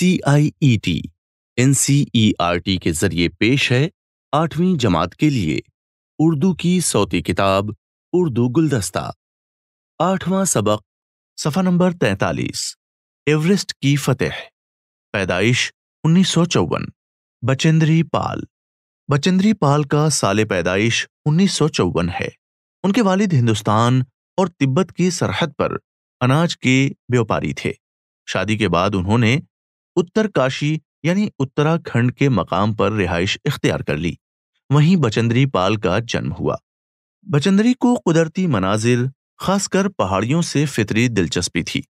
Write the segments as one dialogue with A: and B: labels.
A: C I E T N C E R T के जरिए पेश है आठवीं जमात के लिए उर्दू की सौती किताब उर्दू गुलदस्ता आठवां सबक सफ़ा नंबर तैतालीस एवरेस्ट की फतेह पैदाइश उन्नीस सौ चौवन बचेंद्री पाल बचेंद्री पाल का साल पैदाइश उन्नीस सौ चौवन है उनके वालिद हिंदुस्तान और तिब्बत की सरहद पर अनाज के व्यापारी थे शादी के बाद उन्होंने उत्तर काशी यानी उत्तराखंड के मकाम पर रिहाइश इख्तियार कर ली वहीं बचंद्री पाल का जन्म हुआ बचंदरी को कुदरती मनाजिर खासकर पहाड़ियों से फितरी दिलचस्पी थी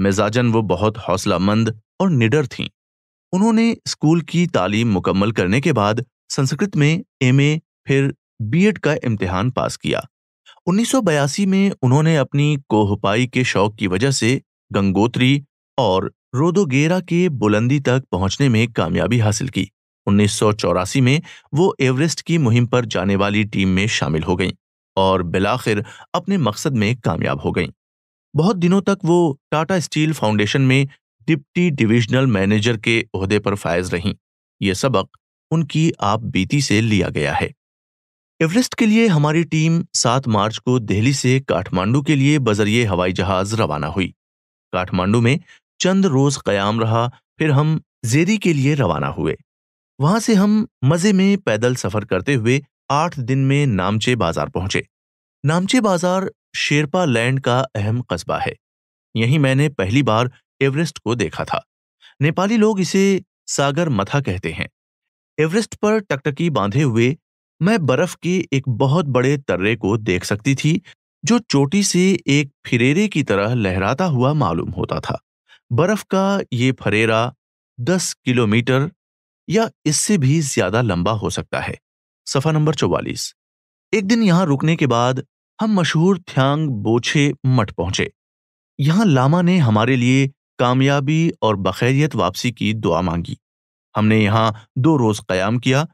A: मिजाजन वो बहुत हौसलामंद और निडर थीं उन्होंने स्कूल की तालीम मुकम्मल करने के बाद संस्कृत में एमए फिर बीएड का इम्तिहान पास किया 1982 में उन्होंने अपनी कोहपाई के शौक की वजह से गंगोत्री और रोदोगेरा के बुलंदी तक पहुंचने में कामयाबी हासिल की उन्नीस में वो एवरेस्ट की मुहिम पर जाने वाली टीम में शामिल हो गईं और बिलाखिर अपने मकसद में कामयाब हो गईं बहुत दिनों तक वो टाटा स्टील फाउंडेशन में डिप्टी डिविजनल मैनेजर के अहदे पर फायज रहीं ये सबक उनकी आप बीती से लिया गया है एवरेस्ट के लिए हमारी टीम 7 मार्च को दिल्ली से काठमांडू के लिए बजरिए हवाई जहाज रवाना हुई काठमांडू में चंद रोज कयाम रहा फिर हम जेरी के लिए रवाना हुए वहां से हम मजे में पैदल सफर करते हुए आठ दिन में नामचे बाजार पहुंचे नामचे बाजार शेरपा लैंड का अहम कस्बा है यहीं मैंने पहली बार एवरेस्ट को देखा था नेपाली लोग इसे सागर मथा कहते हैं एवरेस्ट पर टकटकी बांधे हुए मैं बर्फ के एक बहुत बड़े तर्रे को देख सकती थी जो चोटी से एक फिरेरे की तरह लहराता हुआ मालूम होता था बर्फ का ये फरेरा 10 किलोमीटर या इससे भी ज्यादा लंबा हो सकता है सफा नंबर चौवालीस एक दिन यहां रुकने के बाद हम मशहूर थ्यांग बोछे मठ पहुंचे यहां लामा ने हमारे लिए कामयाबी और बखैरियत वापसी की दुआ मांगी हमने यहां दो रोज कयाम किया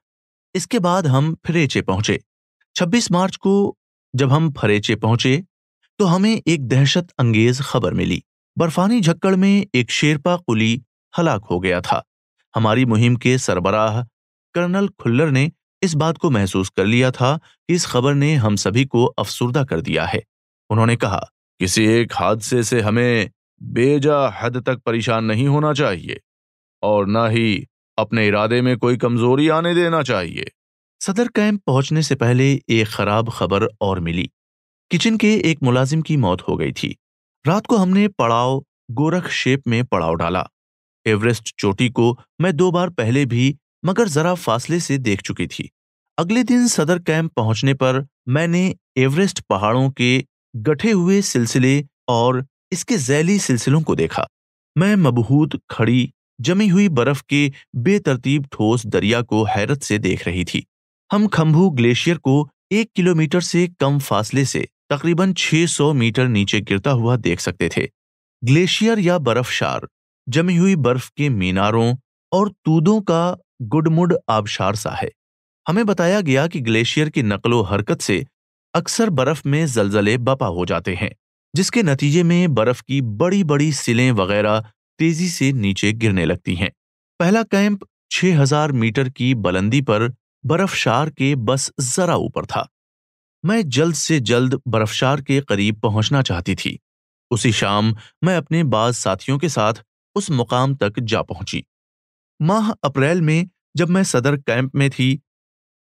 A: इसके बाद हम फरेचे पहुंचे 26 मार्च को जब हम फरेचे पहुंचे तो हमें एक दहशत अंगेज खबर मिली बर्फानी झक्कड़ में एक शेरपा कुली हलाक हो गया था हमारी मुहिम के सरबराह कर्नल खुल्लर ने इस बात को महसूस कर लिया था कि इस खबर ने हम सभी को अफसुरदा कर दिया है उन्होंने कहा किसी एक हादसे से हमें बेजा हद तक परेशान नहीं होना चाहिए और न ही अपने इरादे में कोई कमजोरी आने देना चाहिए सदर कैंप पहुंचने से पहले एक खराब खबर और मिली किचन के एक मुलाजिम की मौत हो गई थी रात को हमने पड़ाव गोरख शेप में पड़ाव डाला एवरेस्ट चोटी को मैं दो बार पहले भी मगर जरा फासले से देख चुकी थी अगले दिन सदर कैंप पहुंचने पर मैंने एवरेस्ट पहाड़ों के गठे हुए सिलसिले और इसके जैली सिलसिलों को देखा मैं मबहूत खड़ी जमी हुई बर्फ के बेतरतीब ठोस दरिया को हैरत से देख रही थी हम खम्भू ग्लेशियर को एक किलोमीटर से कम फासले से तकरीबन 600 मीटर नीचे गिरता हुआ देख सकते थे ग्लेशियर या बर्फशार जमी हुई बर्फ के मीनारों और तूदों का गुडमुड आबशार सा है हमें बताया गया कि ग्लेशियर की नकलो हरकत से अक्सर बर्फ में जलजले बपा हो जाते हैं जिसके नतीजे में बर्फ की बड़ी बड़ी सिलें वगैरह तेजी से नीचे गिरने लगती हैं पहला कैंप 6000 मीटर की बुलंदी पर बर्फशार के बस जरा ऊपर था मैं जल्द से जल्द बर्फशार के करीब पहुंचना चाहती थी उसी शाम मैं अपने बाद साथियों के साथ उस मुकाम तक जा पहुंची माह अप्रैल में जब मैं सदर कैंप में थी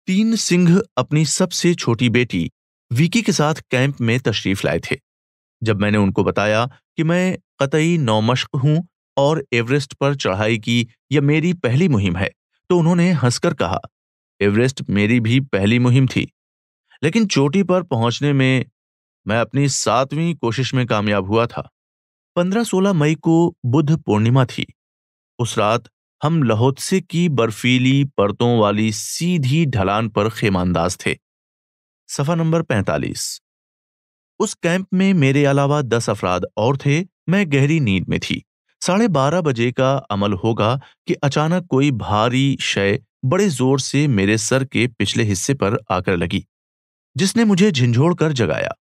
A: तीन सिंह अपनी सबसे छोटी बेटी विकी के साथ कैंप में तशरीफ लाए थे जब मैंने उनको बताया कि मैं कतई नौमश्क हूं और एवरेस्ट पर चढ़ाई की यह मेरी पहली मुहिम है तो उन्होंने हंसकर कहा एवरेस्ट मेरी भी पहली मुहिम थी लेकिन चोटी पर पहुंचने में मैं अपनी सातवीं कोशिश में कामयाब हुआ था पंद्रह सोलह मई को बुद्ध पूर्णिमा थी उस रात हम लहोत्से की बर्फीली परतों वाली सीधी ढलान पर खेमानदाज थे सफा नंबर पैंतालीस उस कैंप में मेरे अलावा दस अफराद और थे मैं गहरी नींद में थी साढ़े बारह बजे का अमल होगा कि अचानक कोई भारी शय बड़े जोर से मेरे सर के पिछले हिस्से पर आकर लगी जिसने मुझे झिंझोड़ कर जगाया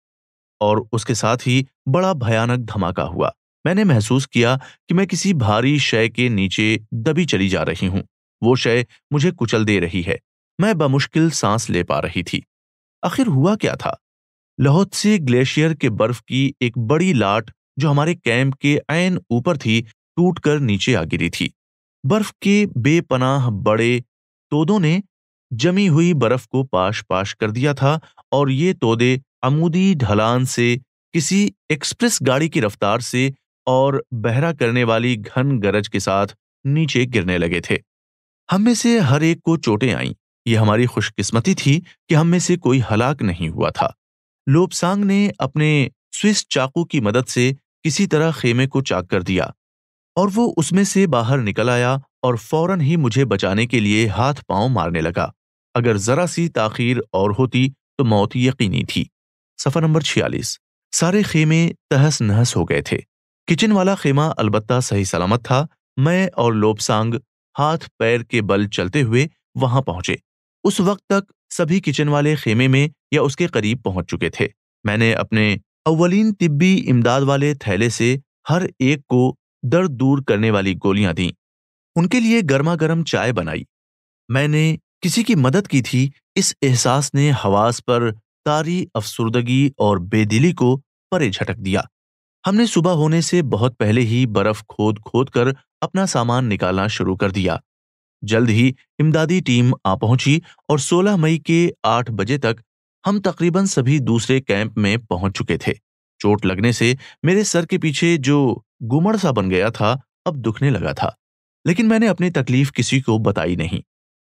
A: और उसके साथ ही बड़ा भयानक धमाका हुआ मैंने महसूस किया कि मैं किसी भारी शय के नीचे दबी चली जा रही हूं वो शय मुझे कुचल दे रही है मैं बमुश्किल सांस ले पा रही थी आखिर हुआ क्या था लहोत्से ग्लेशियर के बर्फ की एक बड़ी लाट जो हमारे कैंप के ऐन ऊपर थी टूटकर नीचे आ गिरी थी बर्फ के बेपनाह बड़े तोदों ने जमी हुई बर्फ को पाश पाश कर दिया था और ये तोदे अमूदी ढलान से किसी एक्सप्रेस गाड़ी की रफ्तार से और बहरा करने वाली घन गरज के साथ नीचे गिरने लगे थे हम में से हर एक को चोटें आईं ये हमारी खुशकिस्मती थी कि हम में से कोई हलाक नहीं हुआ था लोपसांग ने अपने स्विस चाकू की मदद से किसी तरह खेमे को चाक कर दिया और वो उसमें से बाहर निकल आया और फौरन ही मुझे बचाने के लिए हाथ पांव मारने लगा अगर जरा सी ताखीर और होती तो मौत यकीनी थी सफर नंबर छियालीस सारे खेमे तहस नहस हो गए थे किचन वाला खेमा अलबत्ता सही सलामत था मैं और लोबसांग हाथ पैर के बल चलते हुए वहां पहुंचे उस वक्त तक सभी किचन वाले खेमे में या उसके करीब पहुंच चुके थे मैंने अपने अव्वलीन तिब्बी इमदाद वाले थैले से हर एक को दर्द दूर करने वाली गोलियां दी उनके लिए गर्मा गर्म चाय बनाई मैंने किसी की मदद की थी इस एहसास ने हवास पर तारी अफसुर्दगी और बेदिली को परे झटक दिया हमने सुबह होने से बहुत पहले ही बर्फ खोद खोद कर अपना सामान निकालना शुरू कर दिया जल्द ही इमदादी टीम आ पहुंची और 16 मई के 8 बजे तक हम तकरीबन सभी दूसरे कैंप में पहुंच चुके थे चोट लगने से मेरे सर के पीछे जो गुमड़ सा बन गया था अब दुखने लगा था लेकिन मैंने अपनी तकलीफ किसी को बताई नहीं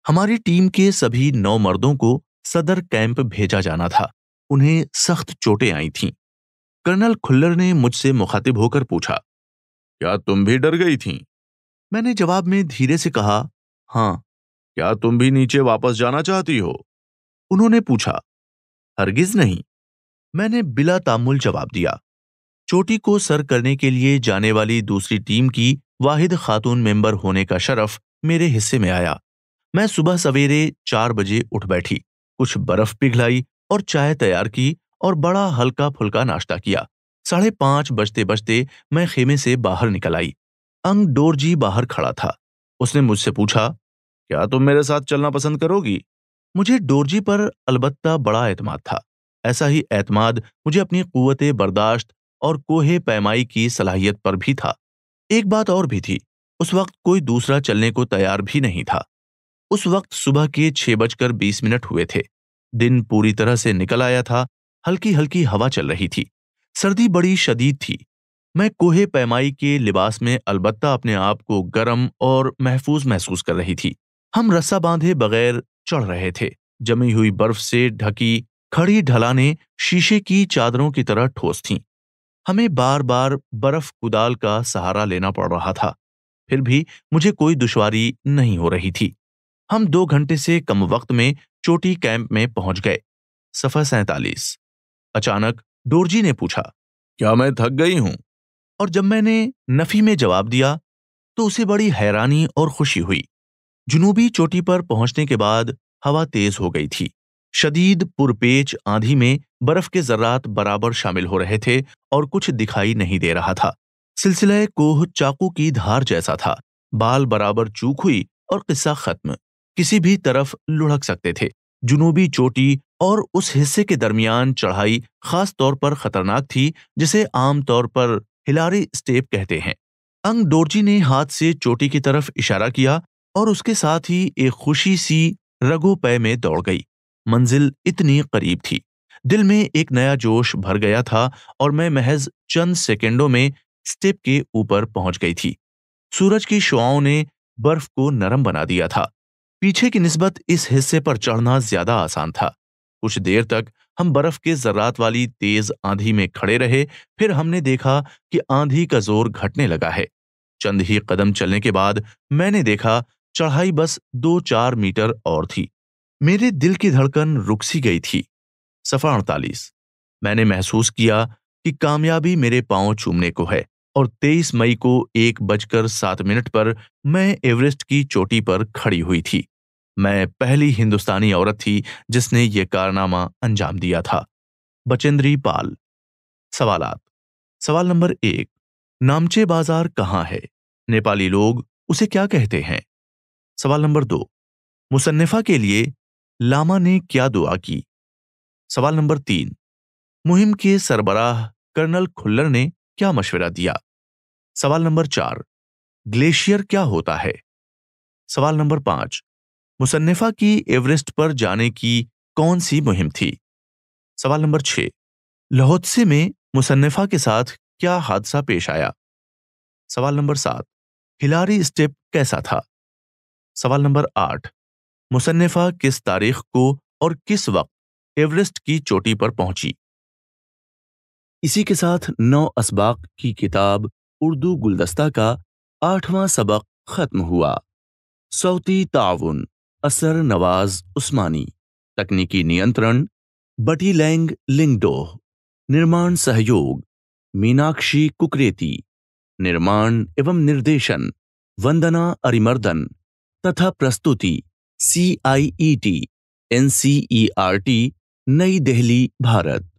A: हमारी टीम के सभी नौ मर्दों को सदर कैंप भेजा जाना था उन्हें सख्त चोटें आई थीं कर्नल खुल्लर ने मुझसे मुखातिब होकर पूछा क्या तुम भी डर गई थीं? मैंने जवाब में धीरे से कहा हाँ क्या तुम भी नीचे वापस जाना चाहती हो उन्होंने पूछा हरगिज नहीं मैंने बिला तामुल जवाब दिया चोटी को सर करने के लिए जाने वाली दूसरी टीम की वाहिद खातून मेंबर होने का शरफ मेरे हिस्से में आया मैं सुबह सवेरे चार बजे उठ बैठी कुछ बर्फ पिघलाई और चाय तैयार की और बड़ा हल्का फुल्का नाश्ता किया साढ़े पांच बजते बजते मैं खेमे से बाहर निकल आई अंग डोरजी बाहर खड़ा था उसने मुझसे पूछा क्या तुम मेरे साथ चलना पसंद करोगी मुझे डोरजी पर अलबत्ता बड़ा एतमाद था ऐसा ही एतमाद मुझे अपनी कुत बर्दाश्त और कोहे पैमाई की सलाहियत पर भी था एक बात और भी थी उस वक्त कोई दूसरा चलने को तैयार भी नहीं था उस वक्त सुबह के छह बजकर बीस मिनट हुए थे दिन पूरी तरह से निकल आया था हल्की हल्की हवा चल रही थी सर्दी बड़ी शदीद थी मैं कोहे पैमाई के लिबास में अलबत्ता अपने आप को गर्म और महफूज महसूस कर रही थी हम रस्सा बांधे बगैर चढ़ रहे थे जमी हुई बर्फ से ढकी खड़ी ढलाने शीशे की चादरों की तरह ठोस थीं हमें बार बार बर्फ कुदाल का सहारा लेना पड़ रहा था फिर भी मुझे कोई दुश्वारी नहीं हो रही थी हम दो घंटे से कम वक्त में चोटी कैंप में पहुंच गए सफर सैतालीस अचानक डोरजी ने पूछा क्या मैं थक गई हूं और जब मैंने नफी में जवाब दिया तो उसे बड़ी हैरानी और खुशी हुई जुनूबी चोटी पर पहुंचने के बाद हवा तेज हो गई थी शदीद पुरपेच आंधी में बर्फ के जर्रात बराबर शामिल हो रहे थे और कुछ दिखाई नहीं दे रहा था सिलसिला कोह चाकू की धार जैसा था बाल बराबर चूक हुई और किस्सा खत्म किसी भी तरफ लुढ़क सकते थे जुनूबी चोटी और उस हिस्से के दरमियान चढ़ाई खास तौर पर खतरनाक थी जिसे आमतौर पर हिलारी स्टेप कहते हैं अंग डोरजी ने हाथ से चोटी की तरफ इशारा किया और उसके साथ ही एक खुशी सी रगो पै में दौड़ गई मंजिल इतनी करीब थी दिल में एक नया जोश भर गया था और मैं महज चंद सेकेंडों में स्टेप के ऊपर पहुंच गई थी सूरज की शुआओं ने बर्फ को नरम बना दिया था पीछे की निस्बत इस हिस्से पर चढ़ना ज्यादा आसान था कुछ देर तक हम बर्फ के जर्रात वाली तेज आंधी में खड़े रहे फिर हमने देखा कि आंधी का जोर घटने लगा है चंद ही कदम चलने के बाद मैंने देखा चढ़ाई बस दो चार मीटर और थी मेरे दिल की धड़कन रुक सी गई थी सफा अड़तालीस मैंने महसूस किया कि कामयाबी मेरे पांव चूमने को है और 23 मई को एक बजकर सात मिनट पर मैं एवरेस्ट की चोटी पर खड़ी हुई थी मैं पहली हिंदुस्तानी औरत थी जिसने ये कारनामा अंजाम दिया था बचेंद्री पाल सवालात सवाल नंबर एक नामचे बाजार कहाँ है नेपाली लोग उसे क्या कहते हैं सवाल नंबर दो मुसन्फ़ा के लिए लामा ने क्या दुआ की सवाल नंबर तीन मुहिम के सरबराह कर्नल खुल्लर ने क्या मशवरा दिया सवाल नंबर चार ग्लेशियर क्या होता है सवाल नंबर पांच मुसन्फा की एवरेस्ट पर जाने की कौन सी मुहिम थी सवाल नंबर छह लाहौदसे में मुसन्फा के साथ क्या हादसा पेश आया सवाल नंबर सात हिलारी स्टेप कैसा था सवाल नंबर आठ मुसन्फा किस तारीख को और किस वक्त एवरेस्ट की चोटी पर पहुंची इसी के साथ नौ इसबाक की किताब उर्दू गुलदस्ता का आठवां सबक खत्म हुआ सऊती ताउन असर नवाज उस्मानी तकनीकी नियंत्रण बटी लैंग लिंगडोह निर्माण सहयोग मीनाक्षी कुकरेती निर्माण एवं निर्देशन वंदना अरिमर्दन तथा प्रस्तुति C I E T N C E R T New Delhi Bharat